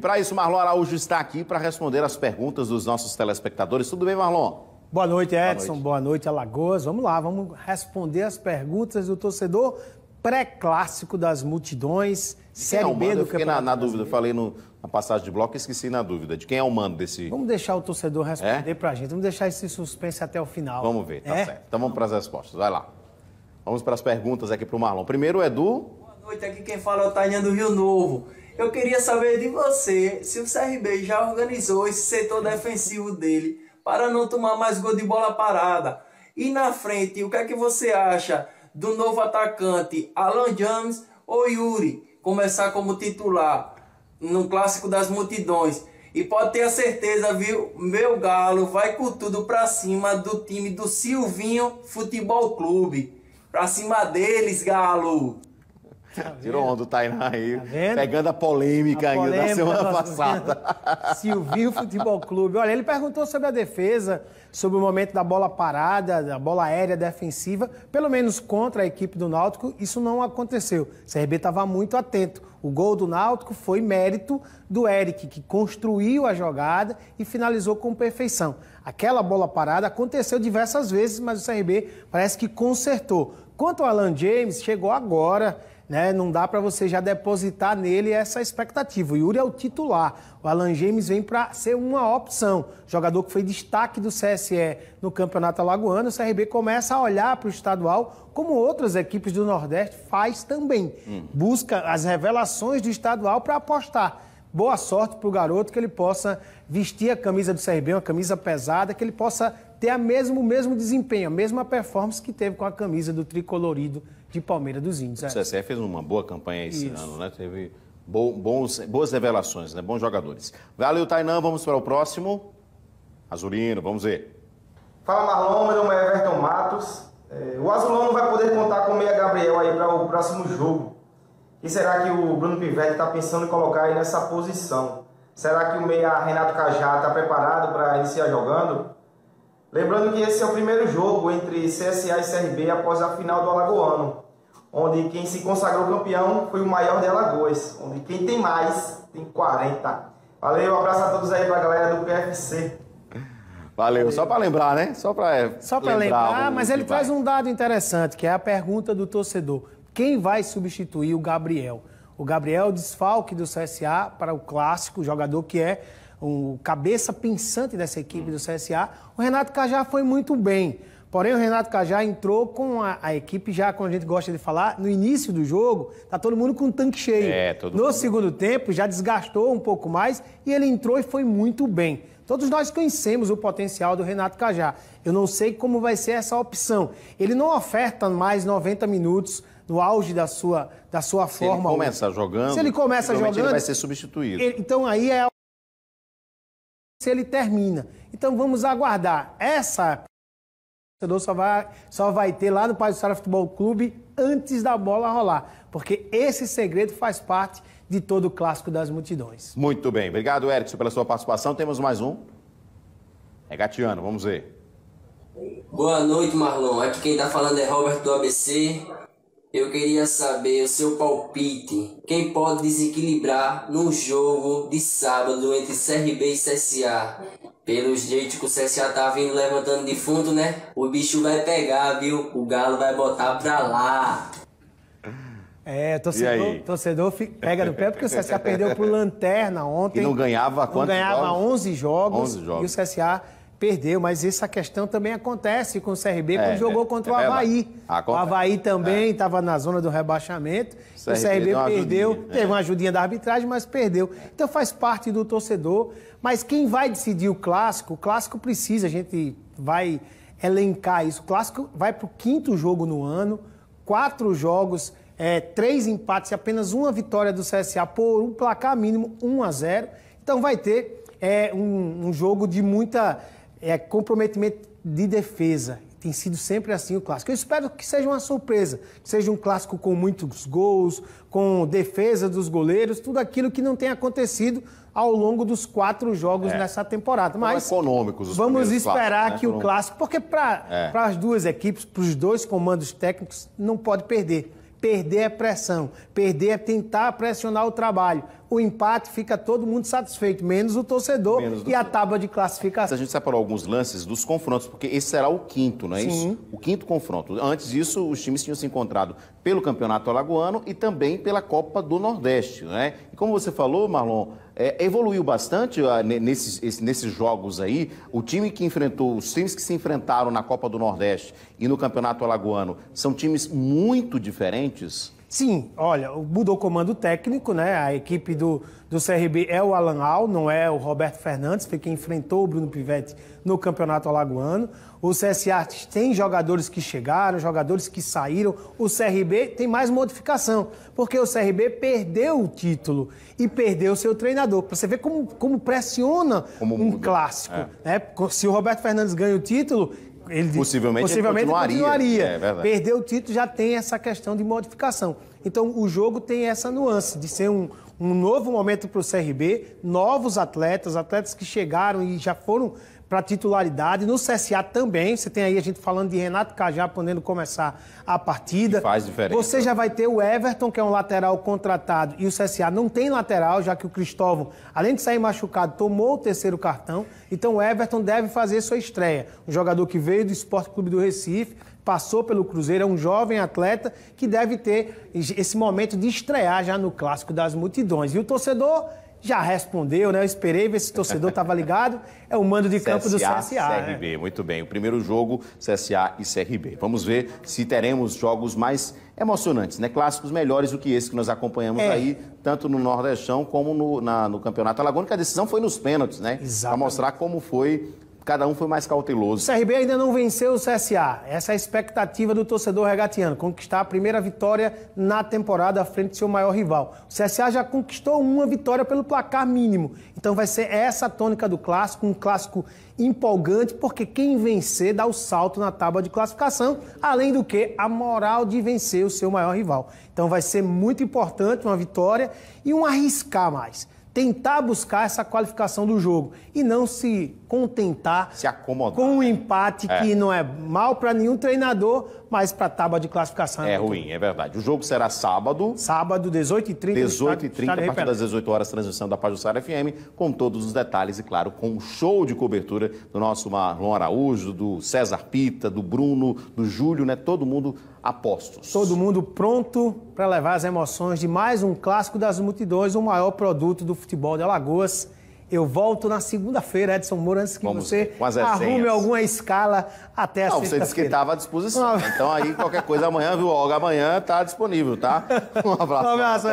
E para isso, Marlon Araújo está aqui para responder as perguntas dos nossos telespectadores. Tudo bem, Marlon? Boa noite, Edson. Boa noite, Boa noite Alagoas. Vamos lá, vamos responder as perguntas do torcedor pré-clássico das multidões, Série é B do eu fiquei na, na dúvida, falei no, na passagem de bloco, esqueci na dúvida. De quem é o mando desse... Vamos deixar o torcedor responder é? a gente. Vamos deixar esse suspense até o final. Vamos ver, tá é? certo. Então vamos para as respostas, vai lá. Vamos para as perguntas aqui para o Marlon. Primeiro, Edu... Boa noite, aqui quem fala é o Tainha do Rio Novo. Eu queria saber de você se o CRB já organizou esse setor defensivo dele para não tomar mais gol de bola parada. E na frente, o que é que você acha do novo atacante Alan James ou Yuri começar como titular no clássico das multidões? E pode ter a certeza, viu? Meu Galo vai com tudo pra cima do time do Silvinho Futebol Clube. Pra cima deles, Galo! Tá Tirou onda o Tainá tá aí, tá pegando a polêmica, a polêmica ainda da semana tá passada. Silvio Futebol Clube. Olha, ele perguntou sobre a defesa, sobre o momento da bola parada, da bola aérea defensiva. Pelo menos contra a equipe do Náutico, isso não aconteceu. O CRB estava muito atento. O gol do Náutico foi mérito do Eric, que construiu a jogada e finalizou com perfeição. Aquela bola parada aconteceu diversas vezes, mas o CRB parece que consertou. Quanto ao Alan James, chegou agora né? Não dá para você já depositar nele essa expectativa. O Yuri é o titular. O Alan James vem para ser uma opção. Jogador que foi destaque do CSE no Campeonato Alagoano, o CRB começa a olhar para o estadual, como outras equipes do Nordeste faz também. Hum. Busca as revelações do estadual para apostar. Boa sorte para o garoto que ele possa vestir a camisa do CRB, uma camisa pesada, que ele possa ter a mesmo, o mesmo desempenho, a mesma performance que teve com a camisa do tricolorido de Palmeiras dos Índios. É. O CSE fez uma boa campanha esse Isso. ano, né? Teve bo, bons, boas revelações, né? Bons jogadores. Valeu, Tainan. Vamos para o próximo. Azulino, vamos ver. Fala, Marlon. Meu nome é Everton Matos. É, o Azulão não vai poder contar com o Meia Gabriel aí para o próximo jogo. E será que o Bruno Pivetti está pensando em colocar aí nessa posição? Será que o Meia Renato Cajá está preparado para iniciar jogando? Lembrando que esse é o primeiro jogo entre CSA e CRB após a final do Alagoano, onde quem se consagrou campeão foi o maior de Alagoas, onde quem tem mais tem 40. Valeu, um abraço a todos aí pra galera do PFC. Valeu, só para lembrar, né? Só para eh, Só para lembrar, lembrar mas ele traz vai. um dado interessante, que é a pergunta do torcedor. Quem vai substituir o Gabriel? O Gabriel desfalque do CSA para o clássico, jogador que é o cabeça pensante dessa equipe do CSA, o Renato Cajá foi muito bem. Porém, o Renato Cajá entrou com a, a, equipe já, como a gente gosta de falar, no início do jogo, tá todo mundo com o tanque cheio. É, todo no mundo. segundo tempo, já desgastou um pouco mais e ele entrou e foi muito bem. Todos nós conhecemos o potencial do Renato Cajá. Eu não sei como vai ser essa opção. Ele não oferta mais 90 minutos no auge da sua, da sua Se forma. Se ele começa jogando, se ele começa jogando, ele vai ser substituído. Ele, então aí é se ele termina. Então vamos aguardar. Essa torcedor só vai, só vai ter lá no Pai do Sara Futebol Clube antes da bola rolar, porque esse segredo faz parte de todo o clássico das multidões. Muito bem, obrigado Erickson pela sua participação. Temos mais um. É Gatiano, vamos ver. Boa noite, Marlon. Aqui é quem está falando é Robert do ABC. Eu queria saber o seu palpite. Quem pode desequilibrar num jogo de sábado entre CRB e CSA? Pelo jeito que o CSA tá vindo levantando de fundo, né? O bicho vai pegar, viu? O galo vai botar pra lá. É, torcedor, torcedor fica, pega no pé porque o CSA perdeu pro Lanterna ontem. E não ganhava quantos Não ganhava jogos? 11 jogos. 11 jogos. E o CSA Perdeu, mas essa questão também acontece com o CRB quando é, jogou é contra é, o Havaí. Acontece. O Havaí também estava é. na zona do rebaixamento. O CRB, o CRB perdeu, ajudinha, né? teve uma ajudinha da arbitragem, mas perdeu. Então faz parte do torcedor. Mas quem vai decidir o clássico, o clássico precisa, a gente vai elencar isso. O clássico vai para o quinto jogo no ano, quatro jogos, é, três empates e apenas uma vitória do CSA por um placar mínimo 1 a 0 Então vai ter um, um jogo de muita é comprometimento de defesa. Tem sido sempre assim o clássico. Eu espero que seja uma surpresa, que seja um clássico com muitos gols, com defesa dos goleiros, tudo aquilo que não tem acontecido ao longo dos quatro jogos é. nessa temporada. Mas econômicos os vamos esperar clássicos, né? que o clássico, porque para é. as duas equipes, para os dois comandos técnicos, não pode perder. Perder é pressão, perder é tentar pressionar o trabalho o empate fica todo mundo satisfeito, menos o torcedor menos e a tábua de classificação. Se a gente separou alguns lances dos confrontos, porque esse será o quinto, não é Sim. isso? O quinto confronto. Antes disso, os times tinham se encontrado pelo Campeonato Alagoano e também pela Copa do Nordeste, né? E como você falou, Marlon, é, evoluiu bastante ah, nesses, esse, nesses jogos aí. O time que enfrentou, os times que se enfrentaram na Copa do Nordeste e no Campeonato Alagoano são times muito diferentes? Sim, olha, mudou o comando técnico, né? A equipe do, do CRB é o Alan Al, não é o Roberto Fernandes, foi quem enfrentou o Bruno Pivetti no Campeonato Alagoano. O CSA tem jogadores que chegaram, jogadores que saíram. O CRB tem mais modificação, porque o CRB perdeu o título e perdeu seu treinador. Pra você ver como, como pressiona como um clássico. É. Né? Se o Roberto Fernandes ganha o título, ele possivelmente, possivelmente ele continuaria. continuaria. É, Perder o título já tem essa questão de modificação. Então o jogo tem essa nuance de ser um, um novo momento para o CRB, novos atletas, atletas que chegaram e já foram para titularidade. No CSA também, você tem aí a gente falando de Renato Cajá podendo começar a partida. Que faz diferença. Você já vai ter o Everton, que é um lateral contratado, e o CSA não tem lateral, já que o Cristóvão, além de sair machucado, tomou o terceiro cartão. Então o Everton deve fazer sua estreia. Um jogador que veio do Esporte Clube do Recife, passou pelo Cruzeiro, é um jovem atleta que deve ter esse momento de estrear já no clássico das multidões. E o torcedor já respondeu, né? Eu esperei ver se o torcedor estava ligado. É o mando de CSA, campo do CSA. CRB, né? muito bem. O primeiro jogo, CSA e CRB. Vamos ver se teremos jogos mais emocionantes, né? Clássicos melhores do que esse que nós acompanhamos é. aí, tanto no Nordestão como no, na, no Campeonato Alagoano, que a decisão foi nos pênaltis, né? Para mostrar como foi cada um foi mais cauteloso. O CRB ainda não venceu o CSA. Essa é a expectativa do torcedor regatiano, conquistar a primeira vitória na temporada à frente do seu maior rival. O CSA já conquistou uma vitória pelo placar mínimo. Então vai ser essa a tônica do clássico, um clássico empolgante, porque quem vencer dá o salto na tábua de classificação, além do que a moral de vencer o seu maior rival. Então vai ser muito importante uma vitória e um arriscar mais tentar buscar essa qualificação do jogo e não se contentar se acomodar. com um empate é. que não é mal para nenhum treinador, mas para a tábua de classificação é, é ruim. É verdade. O jogo será sábado. Sábado, 18h30. 18h30, a partir das 18 horas, transmissão da Pajussara FM, com todos os detalhes e, claro, com um show de cobertura do nosso Marlon Araújo, do César Pita, do Bruno, do Júlio, né? Todo mundo a postos. Todo mundo pronto para levar as emoções de mais um clássico das multidões, o maior produto do futebol de Alagoas. Eu volto na segunda-feira, Edson Moura, antes que Vamos você arrume alguma escala até a Não, você disse que estava à disposição. Então aí, qualquer coisa amanhã, viu, Olga? Amanhã está disponível, tá? Um abraço. Um abraço,